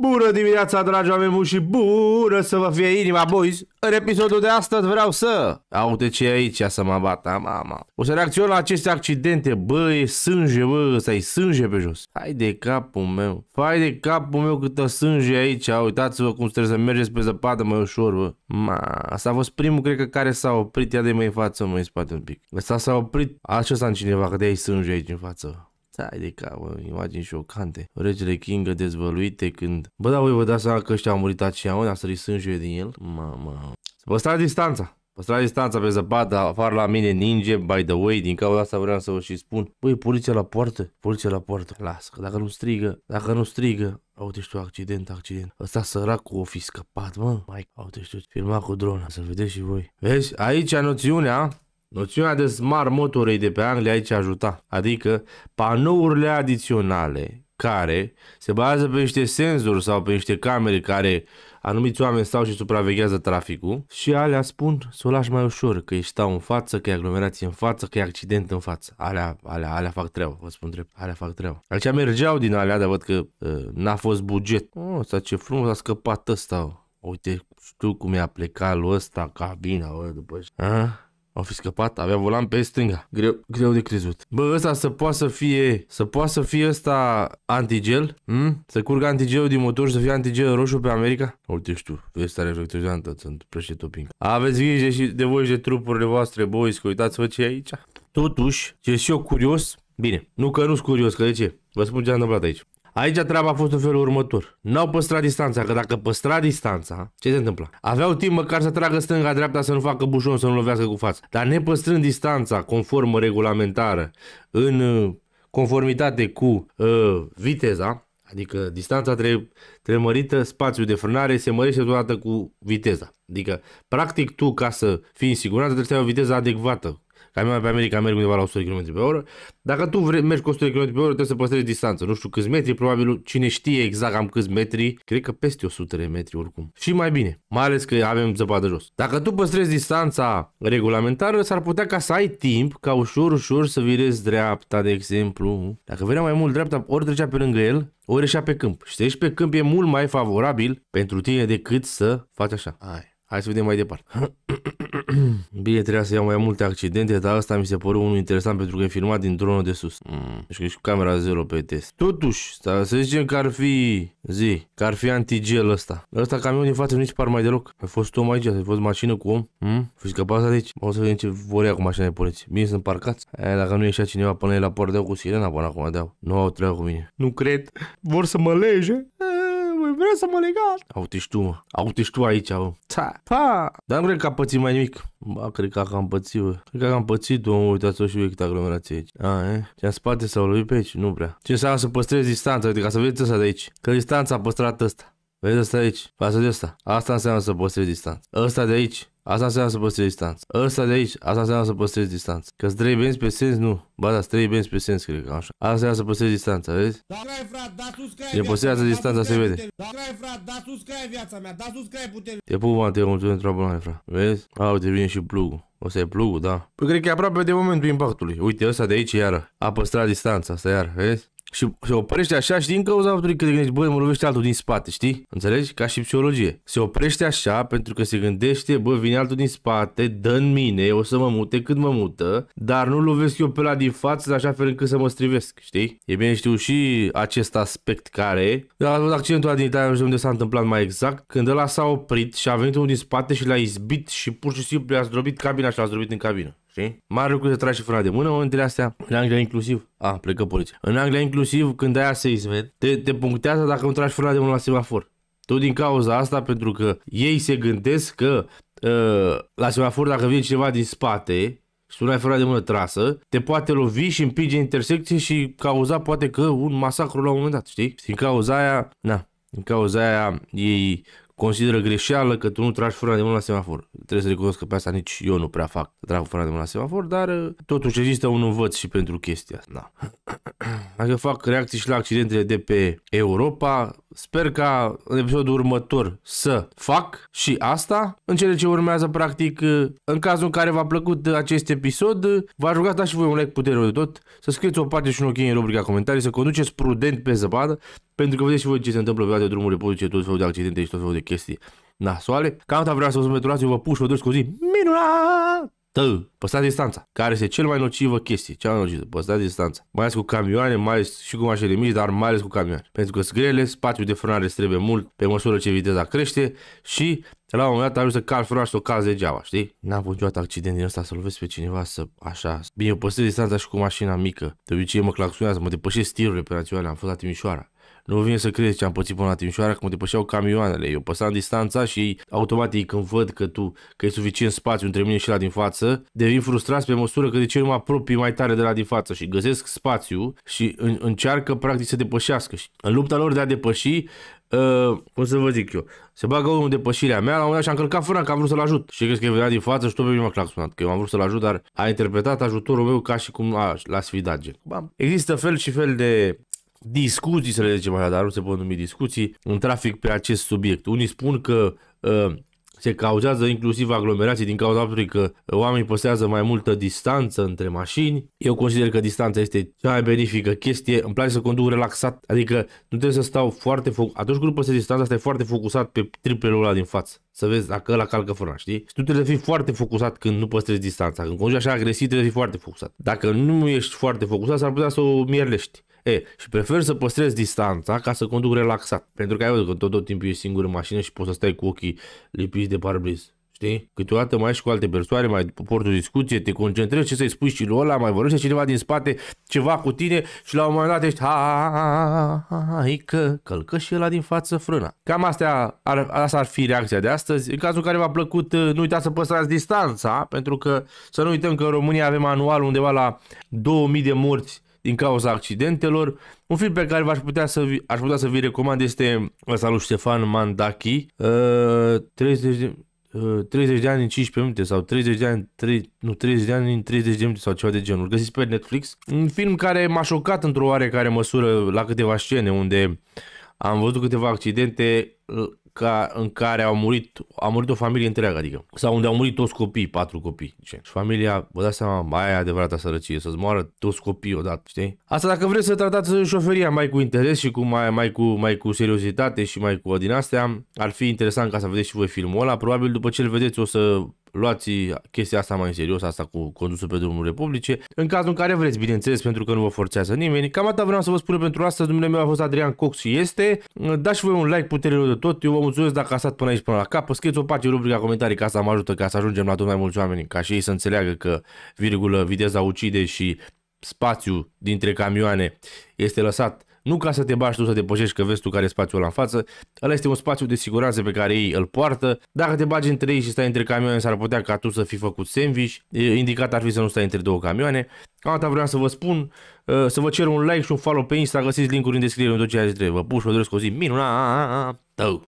Bună dimineața, dragi oameni și bună să vă fie inima, boys! În episodul de astăzi vreau să... Uite ce e aici să mă bat, mama. O să reacționăm la aceste accidente, băi, sânge, bă, ăsta e sânge pe jos. Hai de capul meu, hai de capul meu câtă sânge aici, uitați-vă cum trebuie să mergeți pe zăpadă mai ușor, bă. Ma, asta a fost primul, cred că, care s-a oprit, ia de mai în față, mă, în spate un pic. Asta s-a oprit, așa s-a cineva, că de aici sânge aici în față. Stai de ca, bă, imagini șocante. Regele Kingă dezvăluite când... Bă, da, voi vă dați seama că ăștia au murit aceea, mă, a sărit sânjuie din el? Mamă. Păstrați distanța. Păstrați distanța pe zăpadă, afară la mine ninge, by the way, din cauza asta vreau să vă și spun. Băi, poliția la poartă, poliția la poartă. Lasă, că dacă nu strigă, dacă nu strigă, Uite știu, accident, accident. Ăsta săracul o fi scăpat, mă. Mai, uite știu, filmat cu drona, să vedeți și voi. Vezi, aici noțiunea Noțiunea de smart motorei de pe Anglia aici ajuta, adică panourile adiționale care se bazează pe niște senzori sau pe niște camere care anumiți oameni stau și supraveghează traficul și alea spun să o lași mai ușor, că ești stau în față, că e aglomerație în față, că e accident în față. Alea, alea, alea fac treabă, vă spun drept, alea fac treabă. Aici mergeau din alea, dar văd că uh, n-a fost buget. Oh, asta ce frumos a scăpat ăsta, uite, știu cum i-a plecat lui ăsta cabina, bă, după ce... Ah? O fi scăpat, avea volan pe stânga. Greu, greu de crezut. Bă, ăsta să poată să fie, să poată să fie ăsta antigel? Hm? Să curgă antigelul din motor și să fie antigel roșu pe America? Uite tu, ăsta reflectorizantă, sunt preșe toping. Aveți grijă și de voi și de trupurile voastre, boys, că uitați-vă ce e aici. Totuși, ce și eu curios, bine, nu că nu-s curios, că de ce? Vă spun ce a întâmplat aici. Aici treaba a fost în felul următor. N-au păstrat distanța, că dacă păstra distanța, ce se întâmpla? Aveau timp măcar să tragă stânga-dreapta, să nu facă bușon, să nu lovească cu față. Dar ne păstrând distanța conform regulamentară, în uh, conformitate cu uh, viteza, Adică distanța tre- tremărită, spațiul de frânare se mărește totodată cu viteza. Adică, practic, tu, ca să fii în siguranță, trebuie să ai o viteză adecvată camioane pe America merg undeva la 100 km pe oră. Dacă tu vrei, mergi cu 100 km pe oră, trebuie să păstrezi distanță. Nu știu câți metri, probabil cine știe exact am câți metri, cred că peste 100 de metri oricum. Și mai bine, mai ales că avem zăpadă jos. Dacă tu păstrezi distanța regulamentară, s-ar putea ca să ai timp ca ușor, ușor să virezi dreapta, de exemplu. Dacă vrea mai mult dreapta, ori trecea pe lângă el, ori ieșea pe câmp. Și să pe câmp e mult mai favorabil pentru tine decât să faci așa. Ai. Hai să vedem mai departe. Bine, trebuia să iau mai multe accidente, dar asta mi se păru unul interesant pentru că e filmat din dronul de sus. Mm. Deci că și cu camera 0 pe test. Totuși, să zicem că ar fi, zi, că ar fi antigel ăsta. Ăsta camionul din față nu-i par mai deloc. A fost om aici, a fost mașină cu om. Mm? Fui scăpat asta aici. O să vedem ce vor ia cu mașina de poliție. Bine, sunt parcați. Aia, dacă nu ieșea cineva până la port, cu sirena până acum, deau. Nu au treabă cu mine. Nu cred. Vor să mă lege vrea să mă legat. Uite tu, uite tu aici, au. Ta, ha. Dar nu cred că a pățit mai nimic. Ba, cred că am pățit, bă. Cred că am pățit, om, uitați-o și eu cât aglomerație aici. A, e? Ce în spate s-au lovit pe aici? Nu prea. Ce înseamnă să păstrezi distanța, uite, ca să vedeți ăsta de aici. Că distanța a păstrat asta. Vezi asta aici, față de asta. Asta înseamnă să păstrezi distanță. Asta de aici, Asta înseamnă să păstrezi distanță. Asta de aici, asta înseamnă să păstrezi distanță. Că trei benzi pe sens, nu. Ba da, trei benzi pe sens, cred că așa. Asta înseamnă să păstrezi distanța, vezi? Da, frate, da sus Te păstrează da distanța, se vede. Da, crai, frate, da viața mea, da sus crai Te pup, te mulțumesc pentru abonare, frate. Vezi? A, uite, vine și plugul. O să i plugul, da. Păi cred că e aproape de momentul impactului. Uite, ăsta de aici iară. A păstrat distanța, asta iară, vezi? și se oprește așa și din cauza faptului că te gândești, băi, mă lovește altul din spate, știi? Înțelegi? Ca și psihologie. Se oprește așa pentru că se gândește, bă, vine altul din spate, dă în mine, o să mă mute cât mă mută, dar nu lovesc eu pe la din față așa fel încât să mă strivesc, știi? E bine știu și acest aspect care, dar a accentul ăla din Italia, nu știu unde s-a întâmplat mai exact, când ăla s-a oprit și a venit unul din spate și l-a izbit și pur și simplu i-a zdrobit cabina și l-a zdrobit în cabină. Știi? Mare lucru se tragi și frâna de mână în momentele astea. În Anglia inclusiv. A, plecă poliția. În Anglia inclusiv, când ai seismet, te, te punctează dacă nu tragi frâna de mână la semafor. Tot din cauza asta, pentru că ei se gândesc că uh, la semafor, dacă vine ceva din spate, și tu n-ai frâna de mână trasă, te poate lovi și împinge intersecție și cauza poate că un masacru la un moment dat, știi? Din cauza aia, na, din cauza aia ei consideră greșeală că tu nu tragi frâna de mână la semafor. Trebuie să recunosc că pe asta nici eu nu prea fac. Trag frâna de mână la semafor, dar uh, totuși există un învăț și pentru chestia asta. Da. Dacă fac reacții și la accidentele de pe Europa, Sper ca în episodul următor să fac și asta. În cele ce urmează, practic, uh, în cazul în care v-a plăcut uh, acest episod, uh, vă aș ruga da și voi un like puternic de tot, să scrieți o parte și un ok în rubrica comentarii, să conduceți prudent pe zăpadă, pentru că vedeți și voi ce se întâmplă pe toate drumurile publice, tot felul de accidente și tot felul de chestii nasoale. Cam asta vreau să vă spun pentru vă puș, vă duc cu zi minunat! Tău, păstrați distanța, care este cel mai nocivă chestie, cea mai nocivă, păstrați distanța. Mai ales cu camioane, mai ales și cu mașini mici, dar mai ales cu camioane. Pentru că sunt grele, spațiul de frânare trebuie mult pe măsură ce viteza crește și la un moment dat ajuns să cal frâna și să o calzi degeaba, știi? N-am avut niciodată accident din ăsta să vezi pe cineva să așa. Bine, eu păstrez distanța și cu mașina mică. De obicei mă claxonează, mă depășesc stirurile pe națiunea, am fost la Timișoara. Nu vine să crezi ce am pățit până la Timișoara, cum depășeau camioanele. Eu păsam distanța și ei, automat ei când văd că tu, că e suficient spațiu între mine și la din față, devin frustrați pe măsură că de ce nu mă apropii mai tare de la din față și găsesc spațiu și în, încearcă practic să depășească. Și în lupta lor de a depăși, Uh, cum să vă zic eu, se bagă unul în depășirea mea, la un moment și am călcat frâna că am vrut să-l ajut. Și crezi că venea din față și tot pe mine m-a claxonat, că eu am vrut să-l ajut, dar a interpretat ajutorul meu ca și cum l-a sfidat gen. Bam. Există fel și fel de discuții, să le zicem așa, dar nu se pot numi discuții, în trafic pe acest subiect. Unii spun că uh, se cauzează inclusiv aglomerații din cauza faptului că oamenii păstrează mai multă distanță între mașini. Eu consider că distanța este cea mai benefică chestie. Îmi place să conduc relaxat, adică nu trebuie să stau foarte focus. Atunci când nu păstrezi distanța, stai foarte focusat pe triplul ăla din față. Să vezi dacă ăla calcă frâna, știi? Și tu trebuie să fii foarte focusat când nu păstrezi distanța. Când conduci așa agresiv, trebuie să fii foarte focusat. Dacă nu ești foarte focusat, s-ar putea să o mierlești. E, și prefer să păstrez distanța ca să conduc relaxat. Pentru că ai văzut că tot, tot timpul e singur în mașină și poți să stai cu ochii lipiți de parbriz. Știi? Câteodată mai ești cu alte persoane, mai porți o discuție, te concentrezi ce să-i spui și lui ăla, mai vorbește cineva din spate ceva cu tine și la un moment dat ești hai că călcă și ăla din față frâna. Cam astea ar, asta ar fi reacția de astăzi. În cazul care v-a plăcut, nu uitați să păstrați distanța, pentru că să nu uităm că în România avem anual undeva la 2000 de morți din cauza accidentelor. Un film pe care v-aș putea să, vi, aș putea să vi recomand este ăsta lui Ștefan Mandachi. Uh, 30 de... Uh, 30 de ani în 15 minute sau 30 de ani, 3, nu, 30 de ani în 30 de minute sau ceva de genul. Găsiți pe Netflix. Un film care m-a șocat într-o oarecare măsură la câteva scene unde am văzut câteva accidente ca, în care au murit, a murit o familie întreagă, adică, sau unde au murit toți copii, patru copii. ce? Și familia, vă dați seama, aia e adevărata sărăcie, să-ți moară toți copiii odată, știi? Asta dacă vreți să tratați șoferia mai cu interes și cu mai, mai, cu, mai cu seriozitate și mai cu din astea, ar fi interesant ca să vedeți și voi filmul ăla. Probabil după ce îl vedeți o să luați chestia asta mai în serios, asta cu condusul pe drumul Republice, în cazul în care vreți, bineînțeles, pentru că nu vă forțează nimeni. Cam atât vreau să vă spun pentru asta, numele meu a fost Adrian Cox și este. Dați voi un like puterilor de tot, eu vă mulțumesc dacă a stat până aici până la cap, scrieți o pace rubrica comentarii ca să mă ajută ca să ajungem la tot mai mulți oameni, ca și ei să înțeleagă că virgulă, viteza ucide și spațiu dintre camioane este lăsat nu ca să te bași tu să depășești că vezi tu care e spațiul ăla în față, ăla este un spațiu de siguranță pe care ei îl poartă. Dacă te bagi între ei și stai între camioane, s-ar putea ca tu să fi făcut sandwich. Indicat ar fi să nu stai între două camioane. Asta vreau să vă spun, uh, să vă cer un like și un follow pe Insta, găsiți linkuri în descriere în tot ceea ce trebuie. Vă puș, vă doresc o zi minunată!